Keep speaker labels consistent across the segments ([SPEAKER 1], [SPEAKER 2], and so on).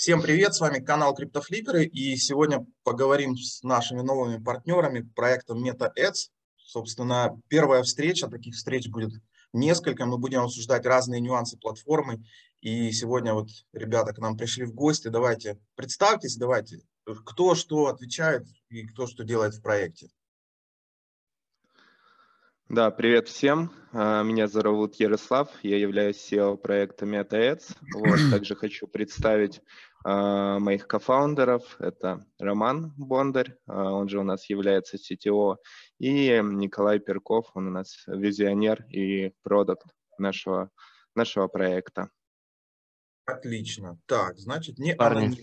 [SPEAKER 1] Всем привет, с вами канал Криптофлиперы, и сегодня поговорим с нашими новыми партнерами проектом MetaEds. Собственно, первая встреча, таких встреч будет несколько, мы будем обсуждать разные нюансы платформы, и сегодня вот ребята к нам пришли в гости, давайте представьтесь, давайте, кто что отвечает и кто что делает в проекте.
[SPEAKER 2] Да, привет всем. А, меня зовут Ярослав, я являюсь CEO проекта MetaEds. Вот, также хочу представить э, моих кофаундеров. Это Роман Бондарь, э, он же у нас является CTO, и Николай Перков, он у нас визионер и продукт нашего, нашего проекта.
[SPEAKER 1] Отлично. Так, значит, не Парни.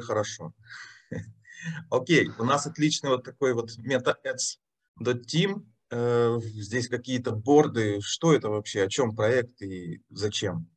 [SPEAKER 1] Хорошо. Окей, у нас отличный вот такой вот team э, здесь какие-то борды. Что это вообще, о чем проект и зачем?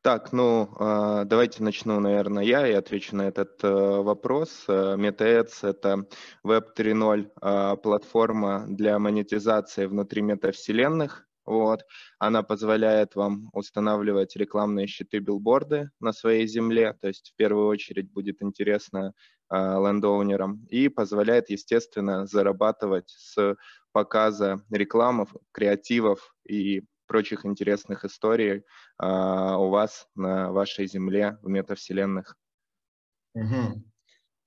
[SPEAKER 2] Так, ну а, давайте начну, наверное, я и отвечу на этот э, вопрос. MetaEds э, — это Web 3.0 а, платформа для монетизации внутри метавселенных. Вот. Она позволяет вам устанавливать рекламные щиты-билборды на своей земле, то есть в первую очередь будет интересно э, а, лендоунерам, и позволяет, естественно, зарабатывать с показа рекламов, креативов и прочих интересных историй э, у вас на вашей земле в метавселенных. Угу.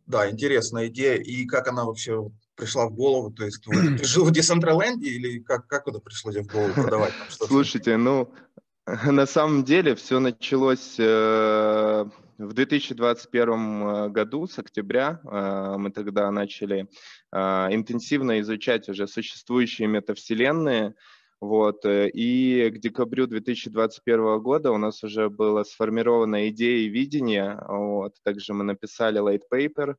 [SPEAKER 2] Да, интересная
[SPEAKER 1] идея. И как она вообще пришла в голову? То есть ты жил в Десантраленде или как, как это
[SPEAKER 2] пришло тебе в голову продавать? Там, Слушайте, ну, на самом деле все началось э, в 2021 э, году, с октября. Э, мы тогда начали э, интенсивно изучать уже существующие метавселенные, вот. Э, и к декабрю 2021 года у нас уже была сформирована идея и видение. Вот. Также мы написали light paper,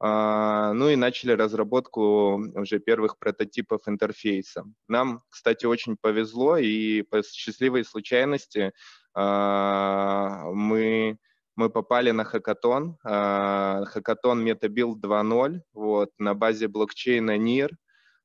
[SPEAKER 2] а, ну и начали разработку уже первых прототипов интерфейса. Нам, кстати, очень повезло, и по счастливой случайности а, мы, мы попали на хакатон, а, хакатон MetaBuild 2.0 вот, на базе блокчейна NIR.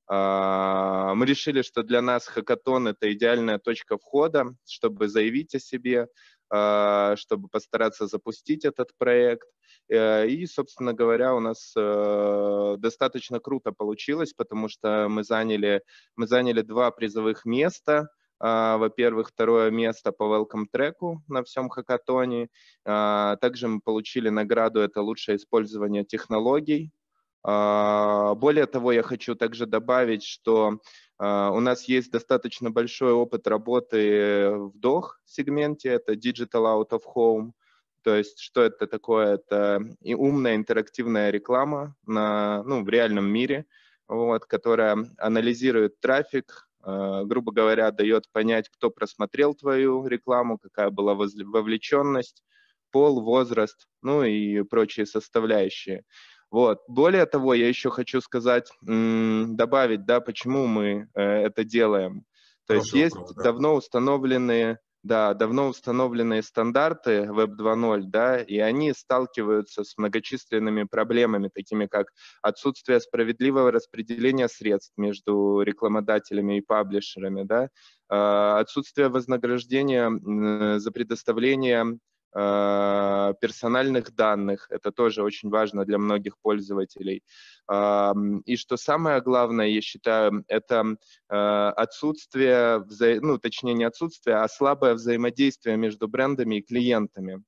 [SPEAKER 2] Мы решили, что для нас хакатон — это идеальная точка входа, чтобы заявить о себе, Э, чтобы постараться запустить этот проект. Э, и, собственно говоря, у нас э, достаточно круто получилось, потому что мы заняли, мы заняли два призовых места – во-первых, второе место по welcome треку на всем хакатоне. Также мы получили награду это лучшее использование технологий а, более того, я хочу также добавить, что а, у нас есть достаточно большой опыт работы в DOH сегменте, это Digital Out of Home, то есть что это такое? Это и умная интерактивная реклама на, ну, в реальном мире, вот, которая анализирует трафик, а, грубо говоря, дает понять, кто просмотрел твою рекламу, какая была вовлеченность, пол, возраст, ну и прочие составляющие. Вот. Более того, я еще хочу сказать, добавить, да, почему мы э, это делаем. То Хорошо, есть есть Да. давно установленные да, давно установленные стандарты Web 2.0, да, и они сталкиваются с многочисленными проблемами, такими как отсутствие справедливого распределения средств между рекламодателями и паблишерами, да, э, отсутствие вознаграждения за предоставление Э, персональных данных. Это тоже очень важно для многих пользователей. И что самое главное, я считаю, это э, отсутствие, ну, точнее, не отсутствие, а слабое взаимодействие между брендами и клиентами.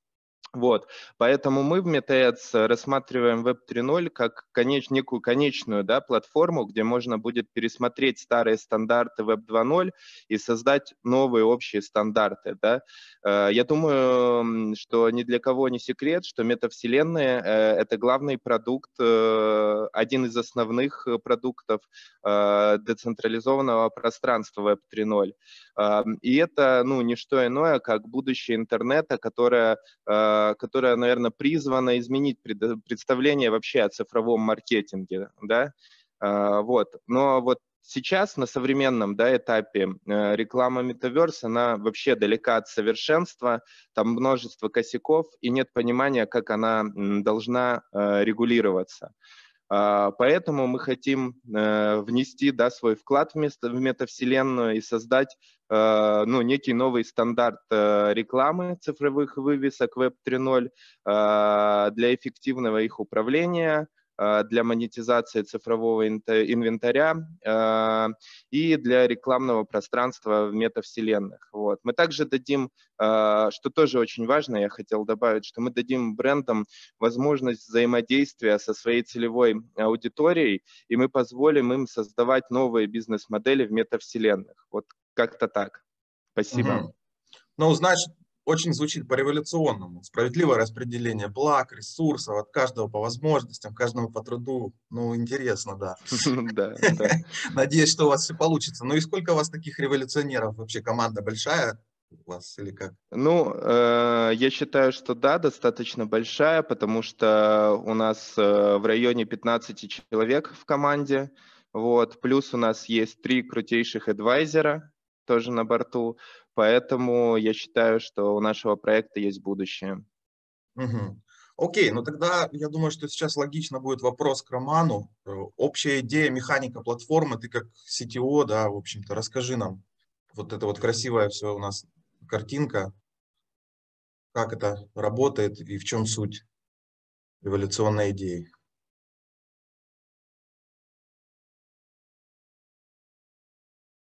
[SPEAKER 2] Вот. Поэтому мы в MetaAds рассматриваем Web 3.0 как конеч, некую конечную да, платформу, где можно будет пересмотреть старые стандарты Web 2.0 и создать новые общие стандарты. Да. Э, я думаю, что ни для кого не секрет, что метавселенная э, — это главный продукт, э, один из основных продуктов децентрализованного пространства Web 3.0. Эм, и это ну, не что иное, как будущее интернета, которое а, которая, наверное, призвана изменить представление вообще о цифровом маркетинге, да, а, вот. Но вот сейчас на современном да, этапе э, реклама Metaverse, она вообще далека от совершенства, там множество косяков, и нет понимания, как она должна э, регулироваться. А, поэтому мы хотим э, внести да, свой вклад в, место, в метавселенную и создать э, ну, некий новый стандарт э, рекламы цифровых вывесок Web 3.0 для эффективного их управления, а, для монетизации цифрового инвентаря а, и для рекламного пространства в метавселенных. Вот. Мы также дадим, а, что тоже очень важно, я хотел добавить, что мы дадим брендам возможность взаимодействия со своей целевой аудиторией, и мы позволим им создавать новые бизнес-модели в метавселенных. Вот как-то так. Спасибо. Угу. Ну, значит, очень звучит
[SPEAKER 1] по-революционному. Справедливое распределение благ, ресурсов, от каждого по возможностям, каждому по труду. Ну, интересно, да. Да, Надеюсь, что у вас все получится. Ну и сколько у вас таких революционеров? Вообще команда большая? у вас или как?
[SPEAKER 2] Ну, э, я считаю, что да, достаточно большая, потому что у нас э, в районе 15 человек в команде, вот, плюс у нас есть три крутейших адвайзера, тоже на борту. Поэтому я считаю, что у нашего проекта есть будущее. Угу.
[SPEAKER 1] Окей, ну тогда я думаю, что сейчас логично будет вопрос к Роману. Э, общая идея, механика платформы, ты как CTO, да, в общем-то, расскажи нам. Вот это вот красивая все у нас картинка, как это работает и в чем суть революционной идеи.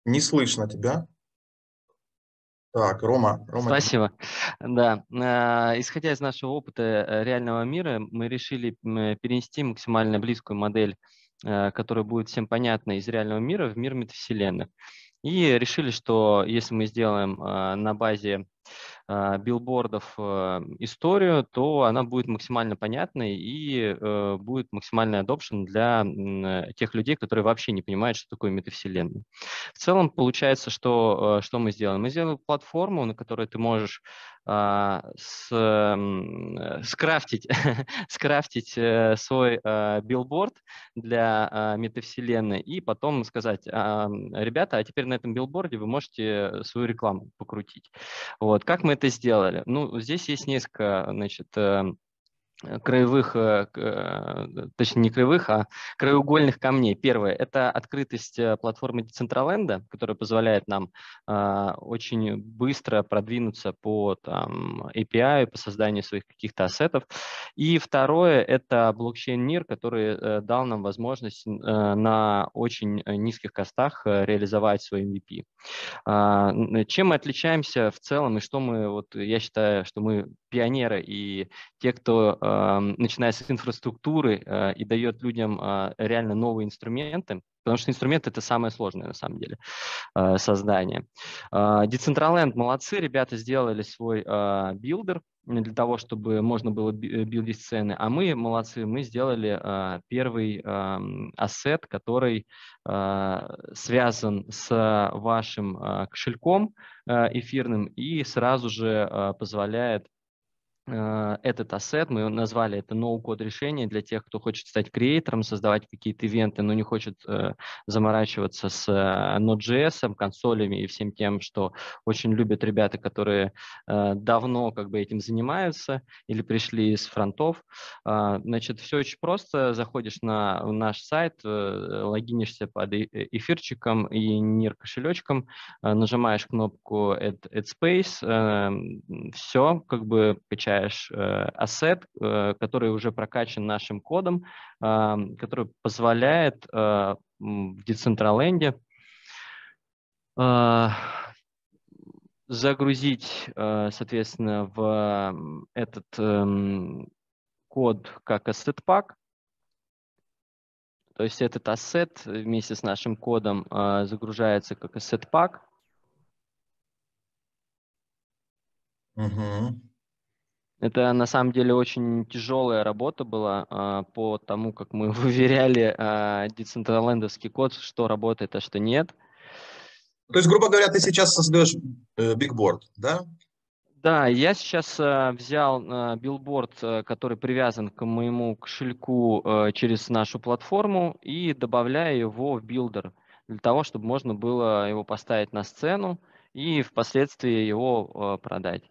[SPEAKER 1] Не слышно тебя. Так, Рома. Рома. Спасибо.
[SPEAKER 3] Да. А, исходя из нашего опыта э, реального мира, мы решили перенести максимально близкую модель, э, которая будет всем понятна из реального мира, в мир метавселенных. И решили, что если мы сделаем а, на базе а, билбордов э, историю, то она будет максимально понятной и э, будет максимальный adoption для тех людей, которые вообще не понимают, что такое метавселенная. В целом получается, что, э, что мы сделаем? Мы сделаем платформу, на которой ты можешь а, с, скрафтить, скрафтить свой билборд для метавселенной и потом сказать, ребята, а теперь на этом билборде вы можете свою рекламу покрутить. Вот. Вот. Как мы это сделали? Ну, здесь есть несколько значит, эм, Э, краевых, э, э, точнее не краевых, а краеугольных камней. Первое – это открытость платформы Decentraland, которая позволяет нам очень быстро продвинуться по там, API, по созданию своих каких-то ассетов. И второе – это блокчейн NIR, который дал нам возможность на очень низких костах реализовать свой MVP. А, чем мы отличаемся в целом и что мы, вот я считаю, что мы пионеры и те, кто э, начинает с инфраструктуры э, и дает людям э, реально новые инструменты, потому что инструмент это самое сложное на самом деле э, создание. Э, Decentraland молодцы, ребята сделали свой э, билдер для того, чтобы можно было э, билдить сцены, а мы молодцы, мы сделали э, первый э, ассет, который э, связан с вашим э, кошельком эфирным и сразу же э, позволяет Э, этот ассет, мы назвали это ноу-код решение для тех, кто хочет стать креатором, создавать какие-то ивенты, но не хочет э, заморачиваться с э, Node.js, консолями и всем тем, что очень любят ребята, которые э, давно как бы этим занимаются или пришли из фронтов. Э, значит, все очень просто. Заходишь на наш сайт, э, логинишься под э, эфирчиком и NIR кошелечком, э, нажимаешь кнопку Add, add Space, э, все, как бы печать получаешь э, ассет, э, который уже прокачан нашим кодом, который позволяет э, в Decentraland а, загрузить, соответственно, в этот эм, код как ассет пак. То есть этот ассет вместе с нашим кодом а, загружается как ассет пак. Угу. Это на самом деле очень тяжелая работа была а, по тому, как мы выверяли а, децентралендовский код, что работает, а что нет. То есть,
[SPEAKER 1] грубо говоря, ты сейчас создаешь э, бигборд,
[SPEAKER 3] да? Да, я сейчас э, взял э, билборд, э, который привязан к моему кошельку э, через нашу платформу и добавляю его в билдер для того, чтобы можно было его поставить на сцену и впоследствии его э, продать.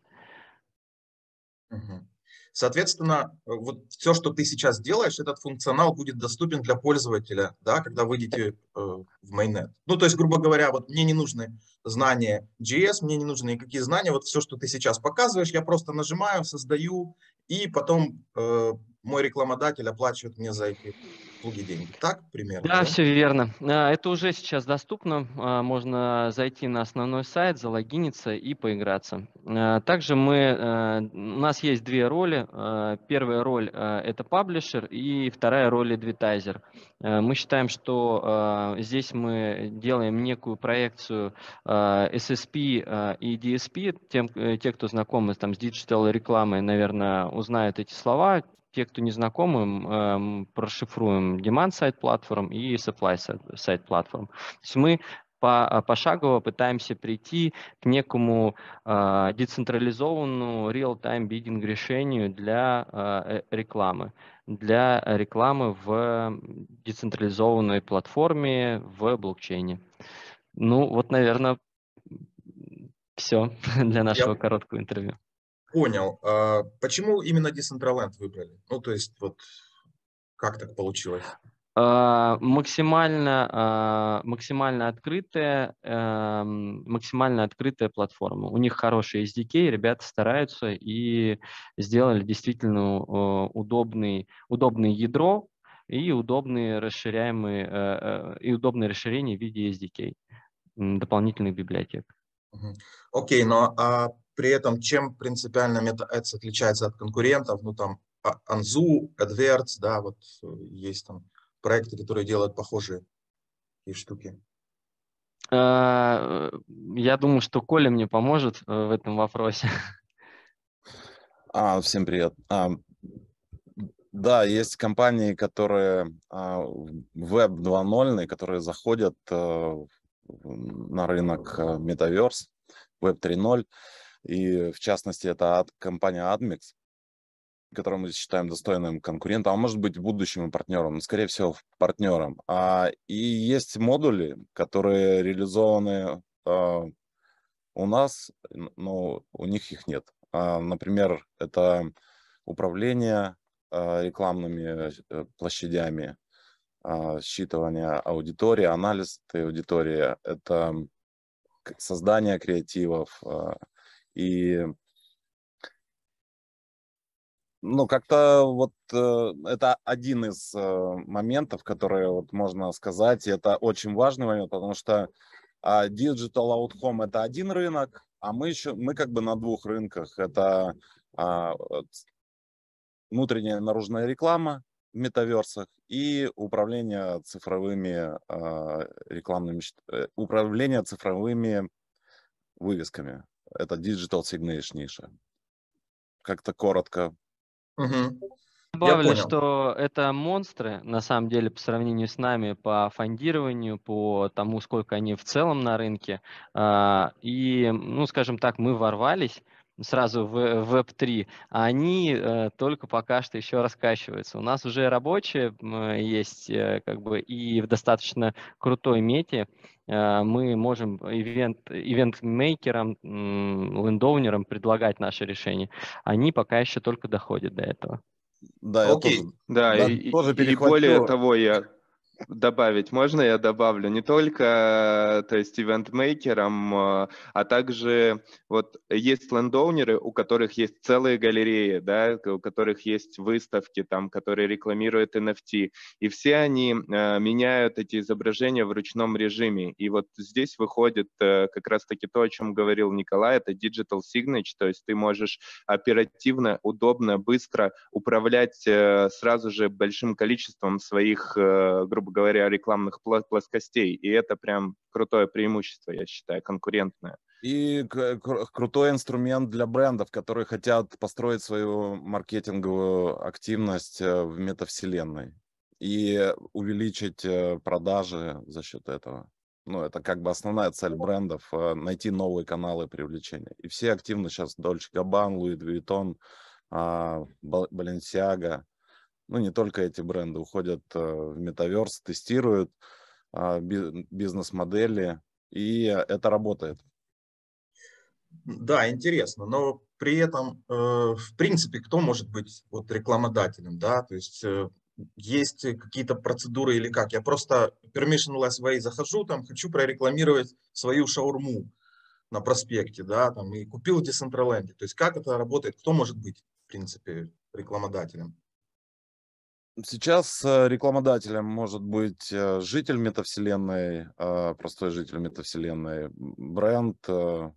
[SPEAKER 1] Соответственно, вот все, что ты сейчас делаешь, этот функционал будет доступен для пользователя, да, когда выйдете э, в mainnet. Ну, то есть, грубо говоря, вот мне не нужны знания JS, мне не нужны никакие знания, вот все, что ты сейчас показываешь, я просто нажимаю, создаю, и потом э, мой рекламодатель оплачивает мне за эти услуги
[SPEAKER 3] денег. Так примерно? Да, да, все верно. А, это уже сейчас доступно. А, можно зайти на основной сайт, залогиниться и поиграться. А, также мы, у нас есть две роли. Первая роль – это паблишер, и вторая роль – адвертайзер. Мы считаем, что здесь мы делаем некую проекцию SSP и DSP. Тем, э, те, кто знакомы там, с диджитал рекламой, наверное, узнают эти слова те, кто не знакомы, прошифруем эм, Demand Side Platform и Supply Side Platform. То есть мы а, пошагово пытаемся прийти к некому э, децентрализованному real-time bidding решению для э, э, рекламы, для рекламы в децентрализованной платформе в блокчейне. Ну вот, наверное, все для нашего Я... короткого интервью.
[SPEAKER 1] Понял. А почему именно Decentraland выбрали? Ну, то есть, вот как так получилось?
[SPEAKER 3] А, максимально, а, максимально, открытая, эм, максимально открытая платформа. У них хорошие SDK, ребята стараются и сделали действительно э, удобный, удобное ядро и удобные расширяемые э, э, и удобные расширения в виде SDK дополнительных библиотек.
[SPEAKER 1] Окей, okay, ну, но а при этом чем принципиально MetaAds отличается от конкурентов, ну там а, Anzu, AdWords, да, вот э, есть там проекты, которые делают похожие такие штуки.
[SPEAKER 3] Э, я думаю, что Коля мне поможет э, в этом вопросе.
[SPEAKER 4] А, всем привет. А, да, есть компании, которые а, веб 2.0, которые заходят а, на рынок Metaverse, веб 3.0. И в частности, это от компания Admix, которую мы считаем достойным конкурентом, а может быть будущим партнером, но скорее всего партнером. А, и есть модули, которые реализованы а, у нас, но у них их нет. А, например, это управление а, рекламными э, площадями, а, считывание аудитории, анализ этой аудитории, это создание креативов, а, и ну, как-то вот э, это один из э, моментов, которые вот можно сказать, и это очень важный момент, потому что э, Digital Out это один рынок, а мы еще, мы как бы на двух рынках. Это э, внутренняя наружная реклама в метаверсах и управление цифровыми а, э, рекламными, управление цифровыми вывесками это Digital Signage ниша. Как-то коротко.
[SPEAKER 3] Угу. Добавлю, что это монстры, на самом деле, по сравнению с нами по фондированию, по тому, сколько они в целом на рынке. А, и, ну, скажем так, мы ворвались, сразу в Web3, э, а они э, только пока что еще раскачиваются. У нас уже рабочие есть э, как бы и в достаточно крутой мете. Мы можем ивент, ивент-мейкерам, лендоунерам предлагать наши решения. Они пока еще только доходят до этого. Да, Окей.
[SPEAKER 2] я тоже, да, да, и, тоже и более того, я добавить можно, я добавлю, не только, э, то есть, ивентмейкерам, э, а также вот есть лендоунеры, у которых есть целые галереи, да, у которых есть выставки, там, которые рекламируют NFT, и все они э, меняют эти изображения в ручном режиме, и вот здесь выходит э, как раз-таки то, о чем говорил Николай, это digital signage, то есть ты можешь оперативно, удобно, быстро управлять э, сразу же большим количеством своих, э, грубо грубо говоря, рекламных плоскостей. И это прям крутое преимущество, я считаю, конкурентное.
[SPEAKER 4] И крутой инструмент для брендов, которые хотят построить свою маркетинговую активность э, в метавселенной и увеличить э, продажи за счет этого. Ну, это как бы основная цель брендов э, – найти новые каналы привлечения. И все активно сейчас Дольче Габан, Луи Двитон, Balenciaga, ну, не только эти бренды, уходят э, в метаверс, тестируют а, бизнес-модели, и э, это работает.
[SPEAKER 1] Да, интересно, но при этом, э, в принципе, кто может быть вот рекламодателем, да, то есть есть какие-то процедуры или как? Я просто permissionless way захожу, там хочу прорекламировать свою шаурму на проспекте, да, там и купил в Decentraland. То есть как это работает, кто может быть, в принципе, рекламодателем? Сейчас э, рекламодателем
[SPEAKER 4] может быть э, житель метавселенной, а, простой житель метавселенной, бренд, э,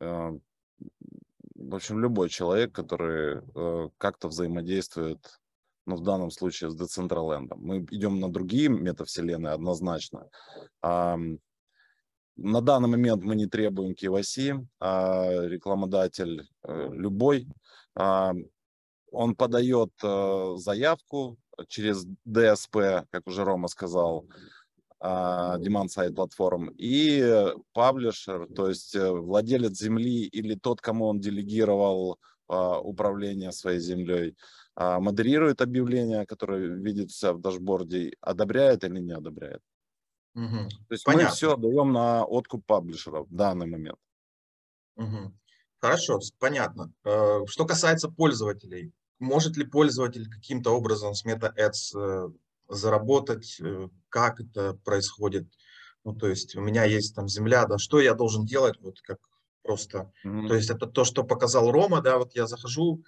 [SPEAKER 4] в общем, любой человек, который как-то взаимодействует, ну, в данном случае с Децентралендом. Мы идем на другие метавселенные однозначно. А, на данный момент мы не требуем KYC, а рекламодатель любой, он подает заявку через DSP, как уже Рома сказал, а, demand-side платформ, и паблишер, то есть э, владелец земли или тот, кому он делегировал а, управление своей землей, а, модерирует объявление, которое видится в дашборде, одобряет или не одобряет.
[SPEAKER 1] Угу. То есть Понятно. мы все
[SPEAKER 4] даем на откуп паблишеров в данный
[SPEAKER 1] момент. Угу. Хорошо, понятно. Э, что касается пользователей, может ли пользователь каким-то образом с Meta Ads э, заработать, э, как это происходит? Ну, то есть у меня есть там земля, да, что я должен делать, вот как просто. Mm-hmm. То есть это то, что показал Рома, да, вот я захожу,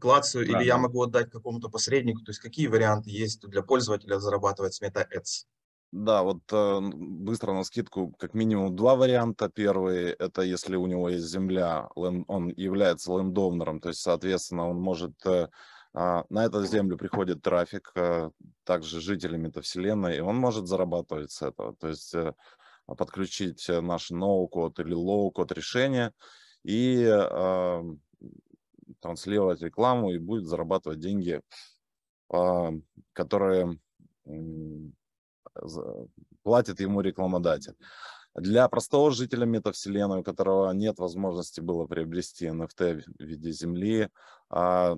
[SPEAKER 1] клацаю, да, или я могу отдать какому-то посреднику, то есть какие варианты есть для пользователя зарабатывать с Meta Ads?
[SPEAKER 4] Да, вот э, быстро на скидку как минимум два варианта. Первый – это если у него есть земля, он является лендовнером, то есть, соответственно, он может… Э, а, на эту землю приходит трафик, э, также жители метавселенной, и он может зарабатывать с этого. То есть э, а, подключить э, наш ноу-код или лоу-код решение и э, транслировать рекламу, и будет зарабатывать деньги, э, которые платит ему рекламодатель. Для простого жителя метавселенной, у которого нет возможности было приобрести NFT в виде земли, а,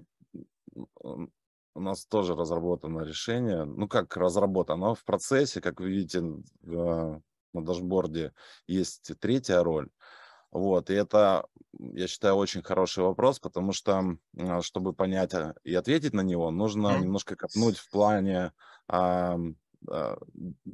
[SPEAKER 4] у нас тоже разработано решение. Ну, как разработано, в процессе, как вы видите, на дашборде есть третья роль. Вот, и это, я считаю, очень хороший вопрос, потому что, а, чтобы понять а, и ответить на него, нужно mm-hmm. немножко копнуть в плане а,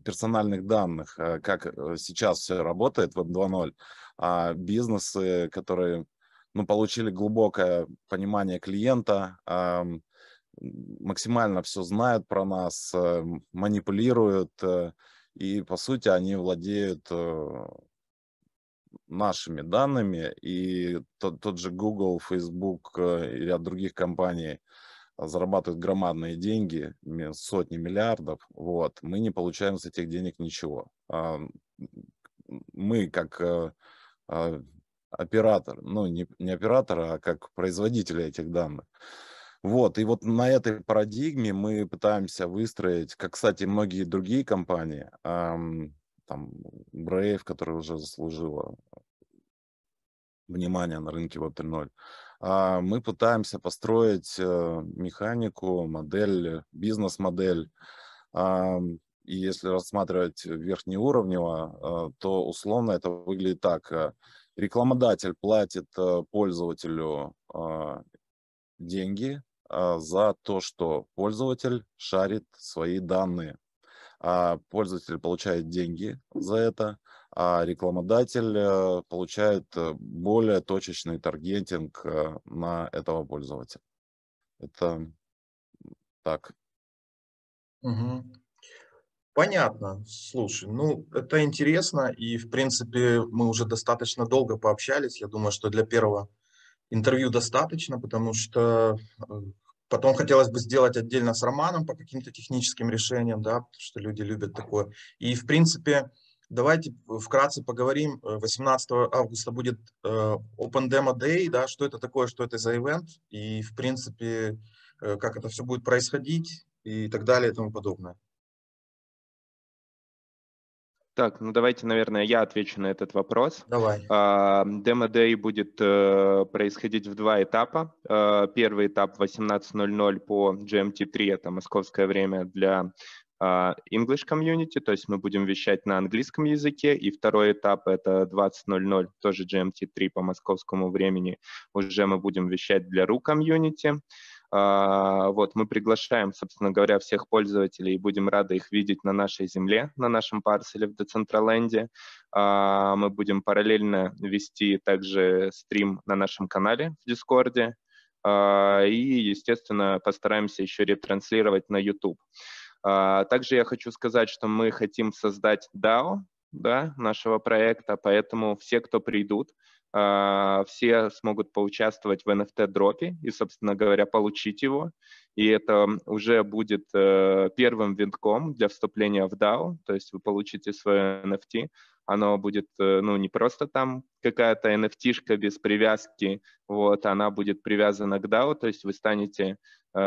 [SPEAKER 4] персональных данных, а, как э, сейчас все работает, в 2.0, а бизнесы, которые ну, получили глубокое понимание клиента, а, максимально все знают про нас, манипулируют, э, и, по сути, они владеют э, нашими данными, и тот, тот же Google, Facebook и ряд других компаний – зарабатывают громадные деньги, сотни миллиардов, вот, мы не получаем с этих денег ничего. А, мы как э, а, оператор, ну не, не оператор, а как производители этих данных. Вот, и вот на этой парадигме мы пытаемся выстроить, как, кстати, многие другие компании, эм, там, Brave, которая уже заслужила внимание на рынке Web а, мы пытаемся построить э, механику, модель, бизнес-модель. А, и если рассматривать верхнеуровнево, э, то условно это выглядит так. Э, рекламодатель платит пользователю а, деньги за то, что пользователь шарит свои данные. А пользователь получает деньги за это а рекламодатель э, получает э, более точечный таргетинг э, на этого пользователя.
[SPEAKER 1] Это так. Угу. Понятно. Слушай, ну это интересно, и в принципе мы уже достаточно долго пообщались. Я думаю, что для первого интервью достаточно, потому что потом хотелось бы сделать отдельно с Романом по каким-то техническим решениям, да, потому что люди любят такое. И в принципе Давайте вкратце поговорим. 18 э, августа будет э, Open Demo Day, да, что это такое, что это за ивент, и, в принципе, э, как это все будет происходить и так далее и тому подобное.
[SPEAKER 2] Так, ну давайте, наверное, я отвечу на этот вопрос. Давай. Демо-дэй а, будет происходить в два этапа. Первый этап 18.00 по GMT3, это московское время для а, English Community, то есть мы будем вещать на английском языке, и второй этап — это 20.00, тоже GMT3 по московскому времени, уже мы будем вещать для RU Community. А, вот, мы приглашаем, собственно говоря, всех пользователей и будем рады их видеть на нашей земле, на нашем парселе в Децентраленде. Мы будем параллельно вести также стрим на нашем канале в Дискорде. А, и, естественно, постараемся еще ретранслировать на YouTube. А, также я хочу сказать, что мы хотим создать DAO да, нашего проекта, поэтому все, кто придут, а, все смогут поучаствовать в NFT-дропе и, собственно говоря, получить его. И это уже будет э, первым винтком для вступления в DAO, то есть вы получите свое NFT, оно будет, э, ну, не просто там какая-то nft без привязки, вот, она будет привязана к DAO, то есть вы станете э,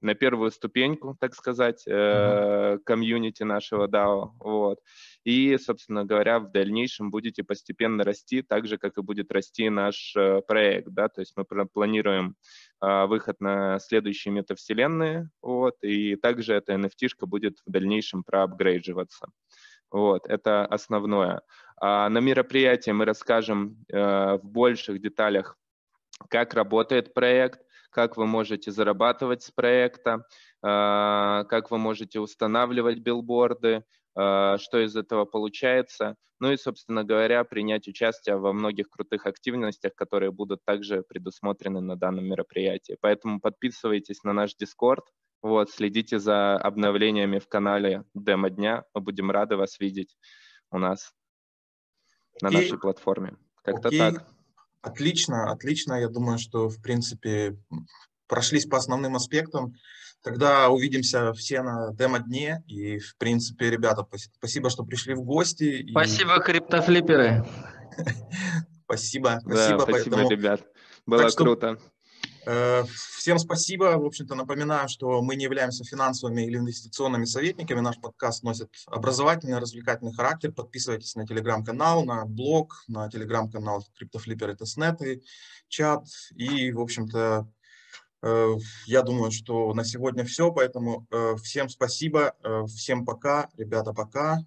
[SPEAKER 2] на первую ступеньку, так сказать, э, комьюнити нашего DAO, вот, и, собственно говоря, в дальнейшем будете постепенно расти, так же, как и будет расти наш э, проект, да, то есть мы планируем э, выход на следующие метавселенные, вот, и также эта nft будет в дальнейшем проапгрейдживаться. Вот, это основное. А на мероприятии мы расскажем э, в больших деталях, как работает проект, как вы можете зарабатывать с проекта, э, как вы можете устанавливать билборды, э, что из этого получается. Ну и, собственно говоря, принять участие во многих крутых активностях, которые будут также предусмотрены на данном мероприятии. Поэтому подписывайтесь на наш Дискорд. Вот, следите за обновлениями в канале Демо Дня. Мы будем рады вас видеть у нас okay. на нашей платформе. Как-то okay. так.
[SPEAKER 1] Отлично, отлично. Я думаю, что, в принципе, прошлись по основным аспектам. Тогда увидимся все на демо-дне. И, в принципе, ребята, спасибо, что пришли в гости. Спасибо, и... криптофлипперы. Спасибо, спасибо. Спасибо, ребят. Было круто. Э, всем спасибо. В общем-то, напоминаю, что мы не являемся финансовыми или инвестиционными советниками. Наш подкаст носит образовательный, развлекательный характер. Подписывайтесь на телеграм-канал, на блог, на телеграм-канал CryptoFlipper и Testnet, и чат. И, в общем-то, э, я думаю, что на сегодня все. Поэтому э, всем спасибо, всем пока. Ребята, пока.